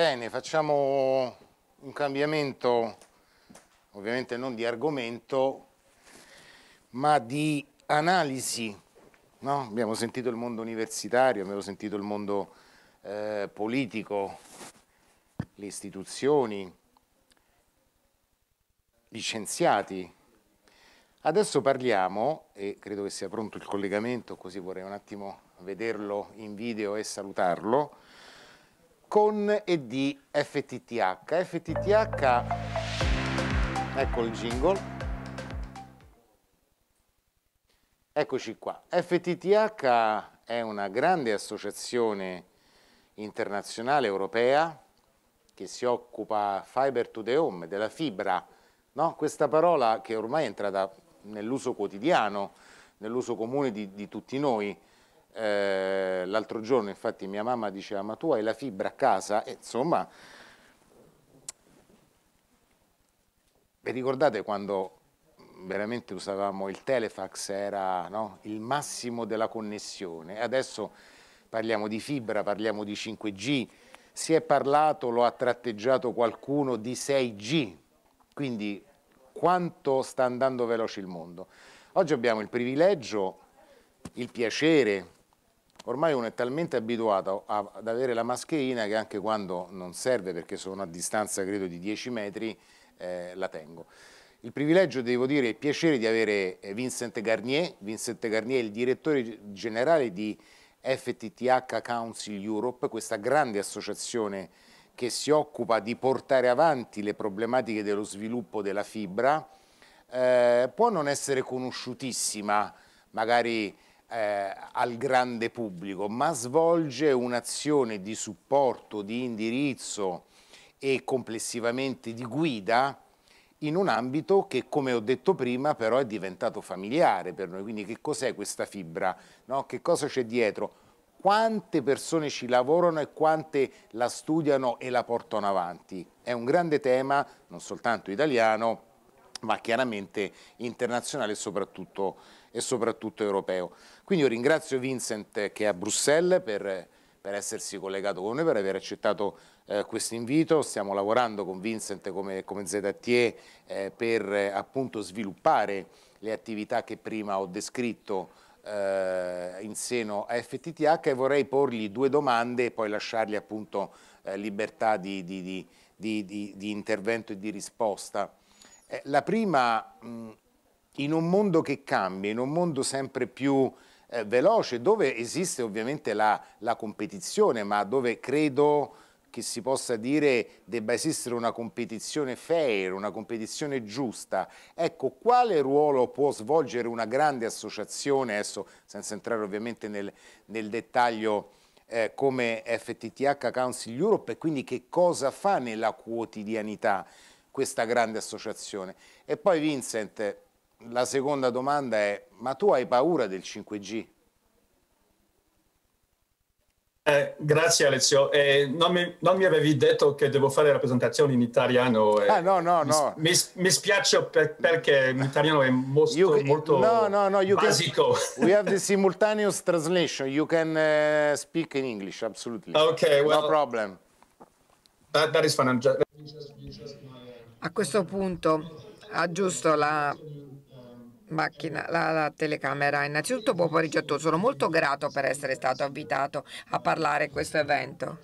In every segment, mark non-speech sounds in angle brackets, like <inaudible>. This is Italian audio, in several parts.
Bene, facciamo un cambiamento, ovviamente non di argomento, ma di analisi. No? Abbiamo sentito il mondo universitario, abbiamo sentito il mondo eh, politico, le istituzioni, gli scienziati. Adesso parliamo, e credo che sia pronto il collegamento, così vorrei un attimo vederlo in video e salutarlo, con e di FTTH. FTTH, ecco il jingle. Eccoci qua. FTTH è una grande associazione internazionale europea che si occupa fiber to the home, della fibra, no? questa parola che ormai è entrata nell'uso quotidiano, nell'uso comune di, di tutti noi. Eh, l'altro giorno infatti mia mamma diceva ma tu hai la fibra a casa? E insomma, vi ricordate quando veramente usavamo il telefax, era no, il massimo della connessione? Adesso parliamo di fibra, parliamo di 5G, si è parlato, lo ha tratteggiato qualcuno, di 6G, quindi quanto sta andando veloce il mondo. Oggi abbiamo il privilegio, il piacere ormai uno è talmente abituato a, ad avere la mascherina che anche quando non serve, perché sono a distanza credo di 10 metri, eh, la tengo. Il privilegio, devo dire, il piacere di avere eh, Vincent Garnier, Vincent Garnier è il direttore generale di FTTH Council Europe, questa grande associazione che si occupa di portare avanti le problematiche dello sviluppo della fibra, eh, può non essere conosciutissima, magari eh, al grande pubblico, ma svolge un'azione di supporto, di indirizzo e complessivamente di guida in un ambito che, come ho detto prima, però è diventato familiare per noi. Quindi che cos'è questa fibra? No? Che cosa c'è dietro? Quante persone ci lavorano e quante la studiano e la portano avanti? È un grande tema, non soltanto italiano, ma chiaramente internazionale e soprattutto e soprattutto europeo. Quindi io ringrazio Vincent che è a Bruxelles per, per essersi collegato con noi, per aver accettato eh, questo invito. Stiamo lavorando con Vincent come, come ZTE eh, per appunto sviluppare le attività che prima ho descritto eh, in seno a FTTH e vorrei porgli due domande e poi lasciargli appunto eh, libertà di, di, di, di, intervento e di risposta. Eh, la prima mh, in un mondo che cambia, in un mondo sempre più eh, veloce, dove esiste ovviamente la, la competizione, ma dove credo che si possa dire debba esistere una competizione fair, una competizione giusta. Ecco, quale ruolo può svolgere una grande associazione, adesso senza entrare ovviamente nel, nel dettaglio eh, come FTTH Council Europe e quindi che cosa fa nella quotidianità questa grande associazione? E poi Vincent, la seconda domanda è, ma tu hai paura del 5G? Eh, grazie Alessio, eh, non, mi, non, mi, avevi detto che devo fare la presentazione in italiano. Eh. Ah, no, no, no. Mi, mi spiace per, perché l'italiano è molto, you, molto no, no, no, you basico. Can, <laughs> we have the simultaneous translation, you can uh, speak in English, absolutely. Ah, okay, well, no problem. That, that a questo punto aggiusto la macchina, la, la, telecamera. Innanzitutto, buon pomeriggio a tutti, sono molto grato per essere stato invitato a parlare a questo evento.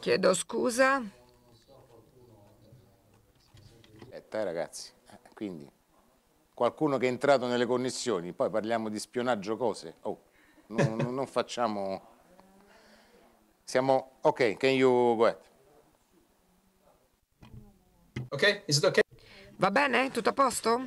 Chiedo scusa. Aspetta eh, ragazzi, eh, quindi qualcuno che è entrato nelle connessioni, poi parliamo di spionaggio cose, oh, non, non facciamo... Siamo... Ok, can you go ahead? Ok? Is it okay? Va bene? Tutto a posto?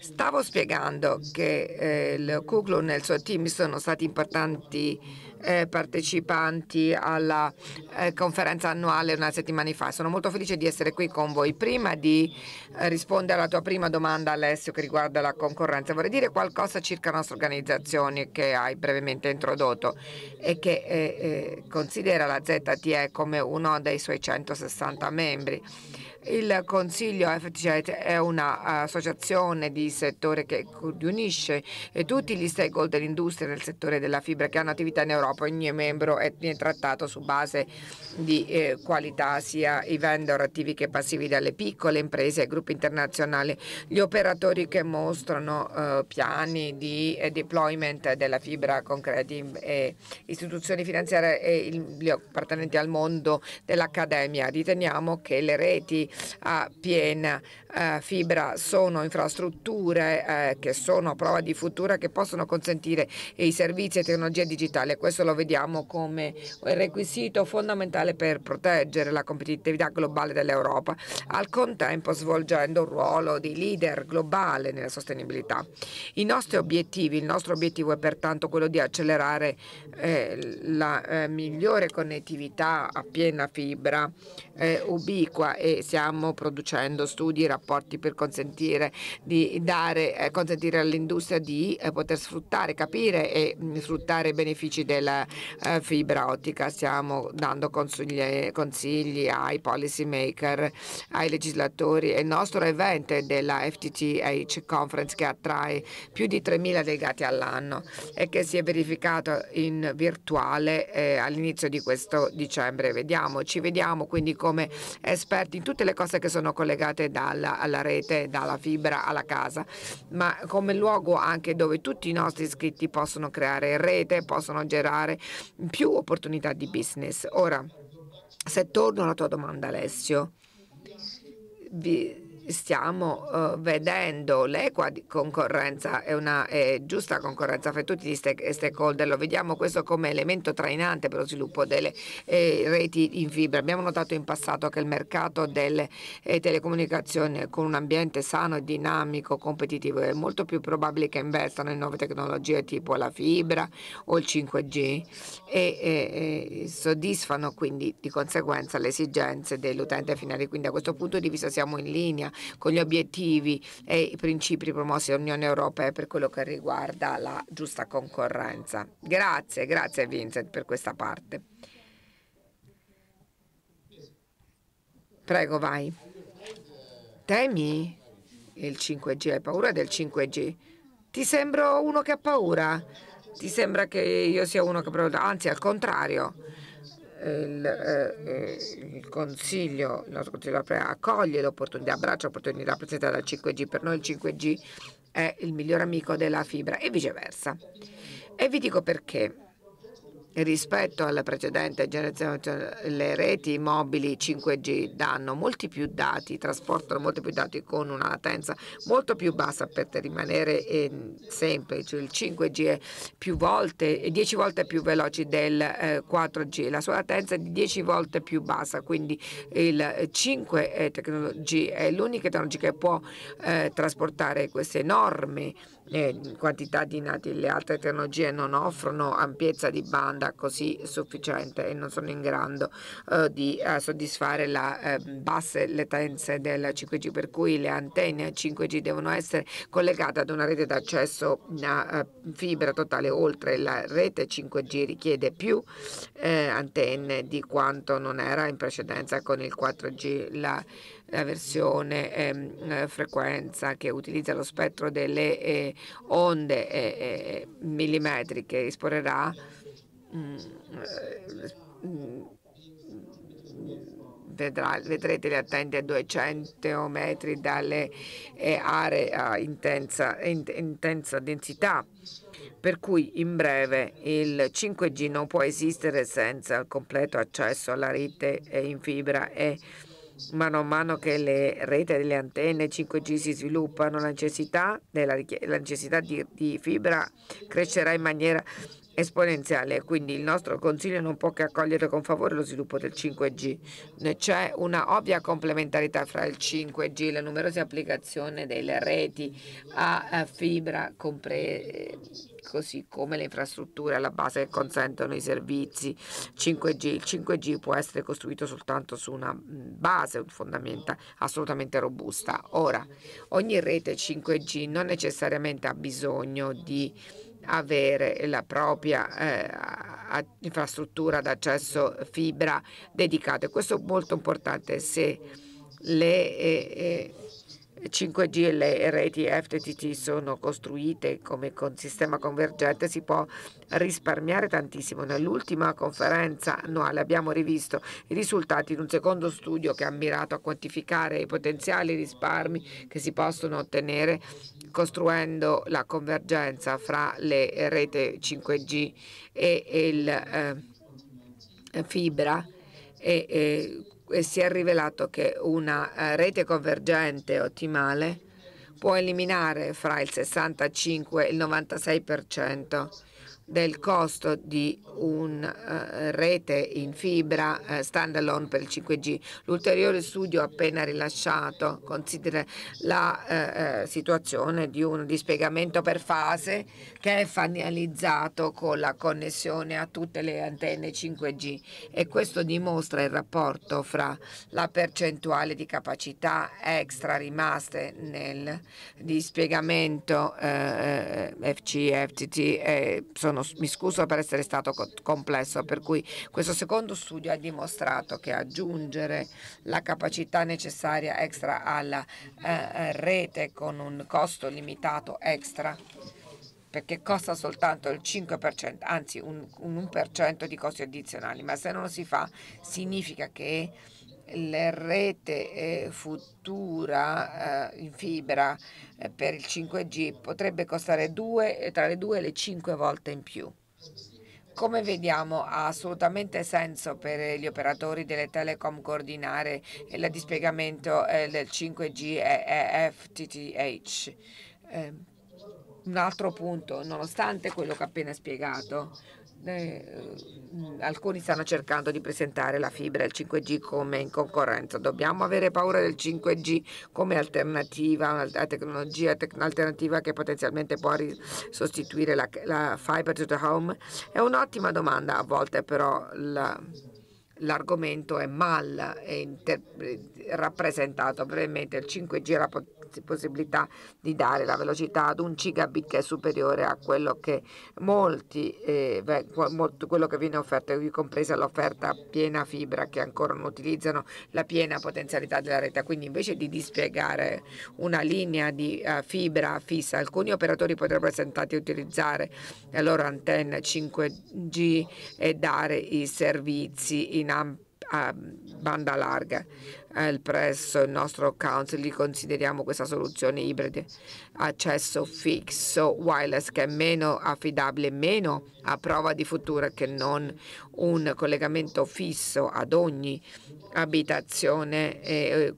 Stavo spiegando che eh, il Kuklun e il suo team sono stati importanti eh, partecipanti alla eh, conferenza annuale una settimana fa. Sono molto felice di essere qui con voi. Prima di eh, rispondere alla tua prima domanda, Alessio, che riguarda la concorrenza, vorrei dire qualcosa circa la nostra organizzazione che hai brevemente introdotto e che eh, eh, considera la ZTE come uno dei suoi 160 membri. Il Consiglio FTC è un'associazione eh, di settore che riunisce eh, tutti gli stakeholder dell'industria nel settore della fibra che hanno attività in Europa. Ogni membro è trattato su base di eh, qualità, sia i vendor attivi che passivi dalle piccole imprese ai gruppi internazionali, gli operatori che mostrano piani di deployment della fibra concreti, istituzioni finanziarie e gli appartenenti al mondo dell'accademia. Riteniamo che le reti a piena eh, fibra sono infrastrutture eh, che sono a prova di futura che possono consentire i servizi e tecnologia digitale. Questo lo vediamo come requisito fondamentale per proteggere la competitività globale dell'Europa, al contempo svolgendo un ruolo di leader globale nella sostenibilità. I nostri obiettivi, il nostro obiettivo è pertanto quello di accelerare eh, la eh, migliore connettività a piena fibra eh, ubiqua e stiamo producendo studi e rapporti per consentire, eh, consentire all'industria di eh, poter sfruttare, capire e mh, mm, sfruttare i benefici della eh, fibra ottica. Stiamo dando consigli, consigli ai policy maker, ai legislatori e il nostro evento della FTTH Conference che attrae più di 3.000 delegati all'anno e che si è verificato in virtuale eh, all'inizio di questo dicembre. Vediamo, ci vediamo quindi con come esperti in tutte le cose che sono collegate dalla, alla rete, dalla fibra alla casa, ma come luogo anche dove tutti i nostri iscritti possono creare rete, possono generare più opportunità di business. Ora, se torno alla tua domanda Alessio, vi stiamo uh, vedendo l'equa concorrenza e una eh, giusta concorrenza fra tutti gli stakeholder. Lo vediamo questo come elemento trainante per lo sviluppo delle eh, reti in fibra. Abbiamo notato in passato che il mercato delle eh, telecomunicazioni con un ambiente sano, dinamico, competitivo è molto più probabile che investano in nuove tecnologie tipo la fibra o il 5G e soddisfano quindi di conseguenza le esigenze dell'utente finale. Quindi da questo punto di vista siamo in linea con gli obiettivi e i principi promossi dall'Unione Europea per quello che riguarda la giusta concorrenza. Grazie, grazie Vincent per questa parte. Prego, vai. Temi il 5G, hai paura del 5G? Ti sembro uno che ha paura? Ti sembra che io sia uno che... ha paura? Anzi, al contrario, il, eh, il Consiglio, il nostro Consiglio accoglie l'opportunità, abbraccia l'opportunità presentata dal 5G. Per noi il 5G è il miglior amico della fibra e viceversa. E vi dico perché. Rispetto alla precedente generazione, cioè, le reti mobili 5G danno molti più dati, trasportano molti più dati con una latenza molto più bassa per rimanere ehm, semplice. Il 5G è più volte, 10 volte più veloce del 4G, eh, la sua latenza è 10 volte più bassa, quindi il 5G eh, è l'unica tecnologia che può eh, trasportare queste enormi le quantità di nati e le altre tecnologie non offrono ampiezza di banda così sufficiente e non sono in grado eh, di eh, soddisfare le eh, basse latenze del 5G, per cui le antenne 5G devono essere collegate ad una rete d'accesso a eh, fibra totale, oltre la rete 5G richiede più eh, antenne di quanto non era in precedenza con il 4G. La, la versione ehm, eh, frequenza che utilizza lo spettro delle eh, onde eh, eh millimetriche esporrerà mh, mm, eh, mm, vedrà, vedrete gli attenti a 200 metri dalle eh, aree a intensa, in, intensa densità per cui in breve il 5G non può esistere senza il completo accesso alla rete in fibra e mano a mano che le reti delle antenne 5G si sviluppano, la necessità, della, la necessità di, di fibra crescerà in maniera esponenziale, quindi il nostro Consiglio non può che accogliere con favore lo sviluppo del 5G. C'è una ovvia complementarità fra il 5G e le numerose applicazioni delle reti a eh, fibra, così come le infrastrutture alla base che consentono i servizi 5G. Il 5G può essere costruito soltanto su una mm, base, un fondamenta assolutamente robusta. Ora, ogni rete 5G non necessariamente ha bisogno di avere la propria eh, infrastruttura d'accesso fibra dedicata. Questo è molto importante se le, eh, eh 5G e le reti FTT sono costruite come con sistema convergente si può risparmiare tantissimo. Nell'ultima conferenza annuale abbiamo rivisto i risultati di un secondo studio che ha mirato a quantificare i potenziali risparmi che si possono ottenere costruendo la convergenza fra le reti 5G e, il eh, fibra e, e si è rivelato che una eh, rete convergente ottimale può eliminare fra il 65 e il 96% del costo di una eh, rete in fibra eh, standalone per il 5G. L'ulteriore studio appena rilasciato considera la eh, situazione di un dispiegamento per fase che è finalizzato con la connessione a tutte le antenne 5G e questo dimostra il rapporto fra la percentuale di capacità extra rimaste nel dispiegamento FC, FCFTT e sono sono, mi scuso per essere stato complesso, per cui questo secondo studio ha dimostrato che aggiungere la capacità necessaria extra alla eh, eh rete con un costo limitato extra perché costa soltanto il 5%, anzi un, un 1% di costi addizionali, ma se non lo si fa significa che la rete eh, futura eh, in fibra eh, per il 5G potrebbe costare due, tra le due e le cinque volte in più. Come vediamo ha assolutamente senso per gli operatori delle telecom coordinare il dispiegamento del 5G e FTTH. Un altro punto, nonostante quello che ho appena spiegato, eh, alcuni stanno cercando di presentare la fibra e il 5G come in concorrenza. Dobbiamo avere paura del 5G come alternativa, una tecnologia alternativa che potenzialmente può sostituire la, la fiber to the home? È un'ottima domanda, a volte però la l'argomento è mal è rappresentato, brevemente il 5G è la possibilità di dare la velocità ad un gigabit che è superiore a quello che molti eh, quello che viene offerto, compresa l'offerta piena fibra che ancora non utilizzano la piena potenzialità della rete. Quindi invece di dispiegare una linea di uh, fibra fissa, alcuni operatori potrebbero sentati utilizzare la loro antenna 5G e dare i servizi in in ambito a banda larga. Presso il nostro council consideriamo questa soluzione ibrida, accesso fisso wireless che è meno affidabile, meno a prova di futuro che non un collegamento fisso ad ogni abitazione. E,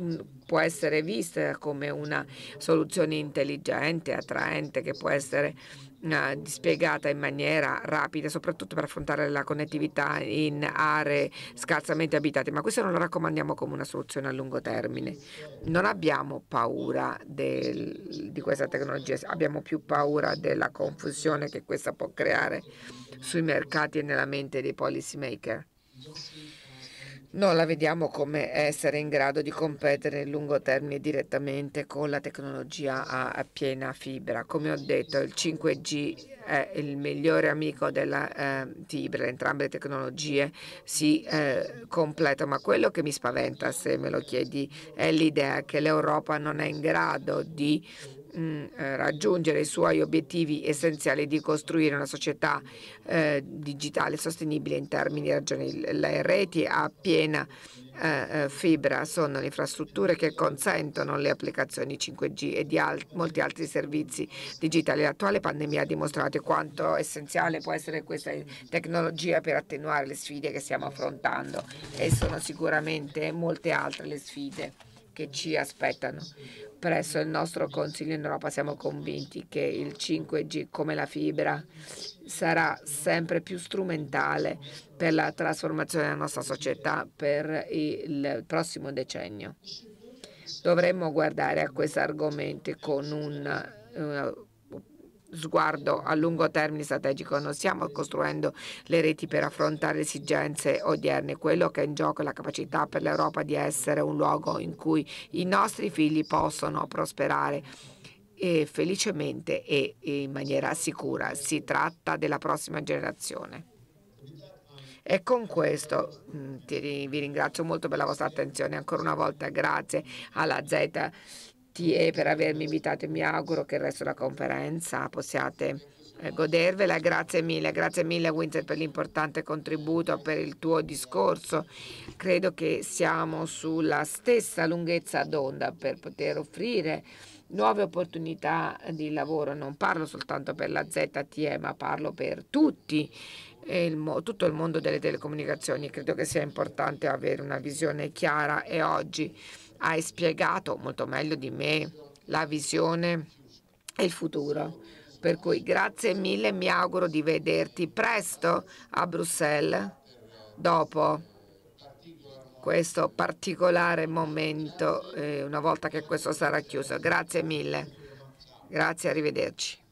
Mm, può essere vista come una soluzione intelligente, attraente, che può essere mm, eh, dispiegata in maniera rapida, soprattutto per affrontare la connettività in aree scarsamente abitate, ma questo non lo raccomandiamo come una soluzione a lungo termine. Non abbiamo paura del, di questa tecnologia, abbiamo più paura della confusione che questa può creare sui mercati e nella mente dei policy maker non la vediamo come essere in grado di competere nel lungo termine direttamente con la tecnologia a, piena fibra. Come ho detto, il 5G è il migliore amico della eh, fibra, entrambe le tecnologie si eh, completano, ma quello che mi spaventa, se me lo chiedi, è l'idea che l'Europa non è in grado di Mm, eh, raggiungere i suoi obiettivi essenziali di costruire una società eh, digitale sostenibile in termini di ragioni. Le reti a piena eh, fibra sono le infrastrutture che consentono le applicazioni 5G e di molti altri servizi digitali. L'attuale pandemia ha dimostrato quanto essenziale può essere questa tecnologia per attenuare le sfide che stiamo affrontando e sono sicuramente molte altre le sfide che ci aspettano. Presso il nostro Consiglio in Europa siamo convinti che il 5G, come la fibra, sarà sempre più strumentale per la trasformazione della nostra società per il prossimo decennio. Dovremmo guardare a questi argomenti con un sguardo a lungo termine strategico. Non stiamo costruendo le reti per affrontare le esigenze odierne. Quello che è in gioco è la capacità per l'Europa di essere un luogo in cui i nostri figli possono prosperare e eh, felicemente e in maniera sicura. Si tratta della prossima generazione. E con questo mm, vi ringrazio molto per la vostra attenzione. Ancora una volta grazie alla Z tutti e per avermi invitato e mi auguro che il resto della conferenza possiate eh, godervela. Grazie mille, grazie mille Winter per l'importante contributo, per il tuo discorso. Credo che siamo sulla stessa lunghezza d'onda per poter offrire nuove opportunità di lavoro. Non parlo soltanto per la ZTE, ma parlo per tutti il tutto il mondo delle telecomunicazioni. Credo che sia importante avere una visione chiara e oggi hai spiegato molto meglio di me la visione e il futuro. Per cui grazie mille, mi auguro di vederti presto a Bruxelles dopo questo particolare momento, eh, una volta che questo sarà chiuso. Grazie mille, grazie, arrivederci.